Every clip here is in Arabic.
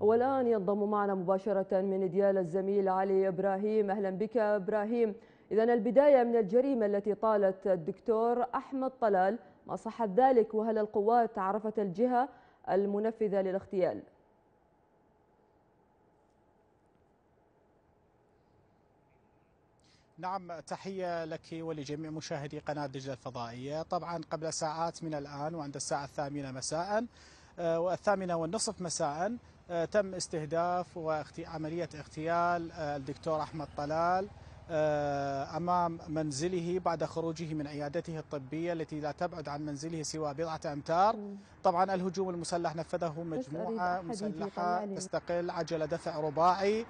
والآن ينضم معنا مباشرة من ديال الزميل علي إبراهيم أهلا بك إبراهيم إذا البداية من الجريمة التي طالت الدكتور أحمد طلال ما صحت ذلك وهل القوات عرفت الجهة المنفذة للاغتيال؟ نعم تحية لك ولجميع مشاهدي قناة دجلة الفضائية طبعا قبل ساعات من الآن وعند الساعة الثامنة مساء آه، والثامنة والنصف مساء آه، تم استهداف وعملية اغتيال آه، الدكتور أحمد طلال آه، أمام منزله بعد خروجه من عيادته الطبية التي لا تبعد عن منزله سوى بضعة أمتار طبعا الهجوم المسلح نفذه مجموعة مسلحة تستقل عجلة دفع رباعي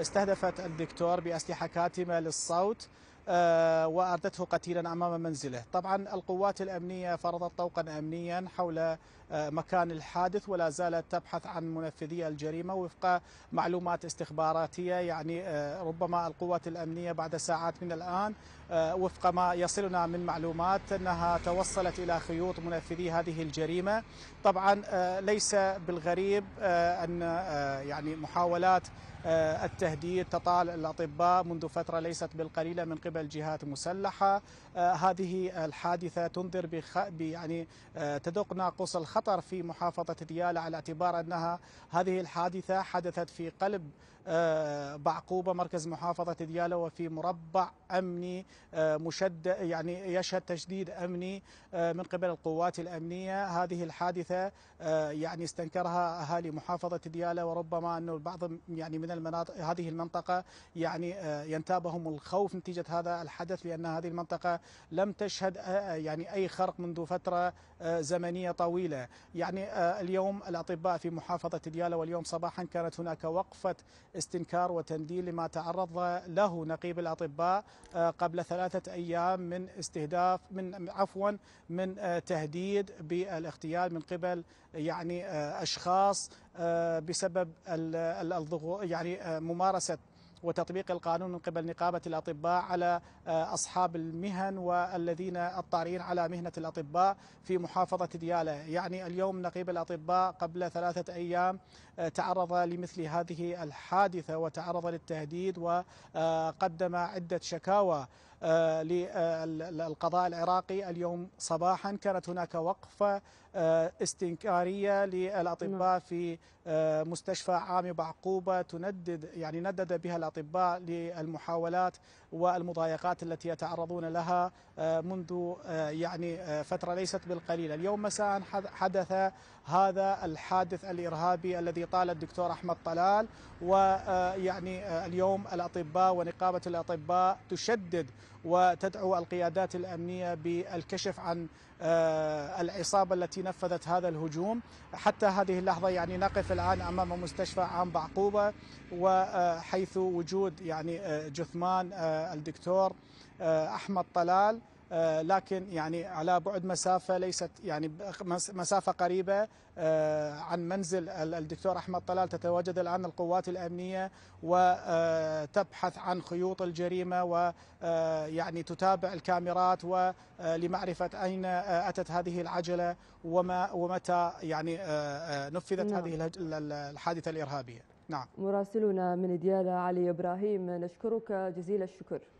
استهدفت الدكتور بأسلحة كاتمة للصوت آه، واردته قتيلا امام منزله، طبعا القوات الامنيه فرضت طوقا امنيا حول آه، مكان الحادث ولا زالت تبحث عن منفذي الجريمه وفق معلومات استخباراتيه يعني آه، ربما القوات الامنيه بعد ساعات من الان وفق ما يصلنا من معلومات انها توصلت الى خيوط منفذي هذه الجريمه، طبعا ليس بالغريب ان يعني محاولات التهديد تطال الاطباء منذ فتره ليست بالقليله من قبل قبل جهات مسلحة آه، هذه الحادثة تنذر بخ... يعني آه، تدق ناقوس الخطر في محافظة ديالى على اعتبار أنها هذه الحادثة حدثت في قلب آه، بعقوبة مركز محافظة ديالى وفي مربع أمني مشد يعني يشهد تشديد أمني من قبل القوات الأمنية هذه الحادثة يعني استنكرها أهالي محافظة ديالى وربما أنه البعض يعني من المناطق هذه المنطقة يعني ينتابهم الخوف نتيجة هذا هذا الحدث لأن هذه المنطقة لم تشهد آه، آه، يعني أي خرق منذ فترة آه، زمنية طويلة يعني اليوم الأطباء في محافظة ديالى واليوم صباحا كانت هناك وقفة استنكار وتنديل لما تعرض له نقيب الأطباء قبل ثلاثة أيام من استهداف من عفوا من تهديد بالاغتيال من قبل يعني أشخاص بسبب الضغوط يعني ممارسة وتطبيق القانون من قبل نقابة الأطباء على آه، أصحاب المهن والذين الطارئين على مهنة الأطباء في محافظة ديالة يعني اليوم نقيب الأطباء قبل ثلاثة أيام آه، تعرض لمثل هذه الحادثة وتعرض للتهديد وقدم آه، عدة شكاوى آه، للقضاء آه، العراقي اليوم صباحا كانت هناك وقفة آه، استنكارية للأطباء نعم. في مستشفى عام بعقوبة تندد يعني ندد بها الأطباء للمحاولات والمضايقات التي يتعرضون لها منذ يعني فترة ليست بالقليلة اليوم مساء حدث هذا الحادث الإرهابي الذي طال الدكتور أحمد طلال ويعني اليوم الأطباء ونقابة الأطباء تشدد وتدعو القيادات الامنيه بالكشف عن آه، العصابه التي نفذت هذا الهجوم حتى هذه اللحظه يعني نقف الان امام مستشفى عام بعقوبه وحيث آه، وجود يعني آه، جثمان الدكتور احمد طلال آه، لكن يعني على بعد مسافه ليست يعني مسافه قريبه آه، عن منزل الدكتور احمد طلال تتواجد الان القوات الامنيه وتبحث آه، عن خيوط الجريمه ويعني تتابع الكاميرات ولمعرفه اين اتت هذه العجله وما ومتى يعني نفذت نعم. هذه الحادثه الارهابيه نعم مراسلنا من دياله علي ابراهيم نشكرك جزيل الشكر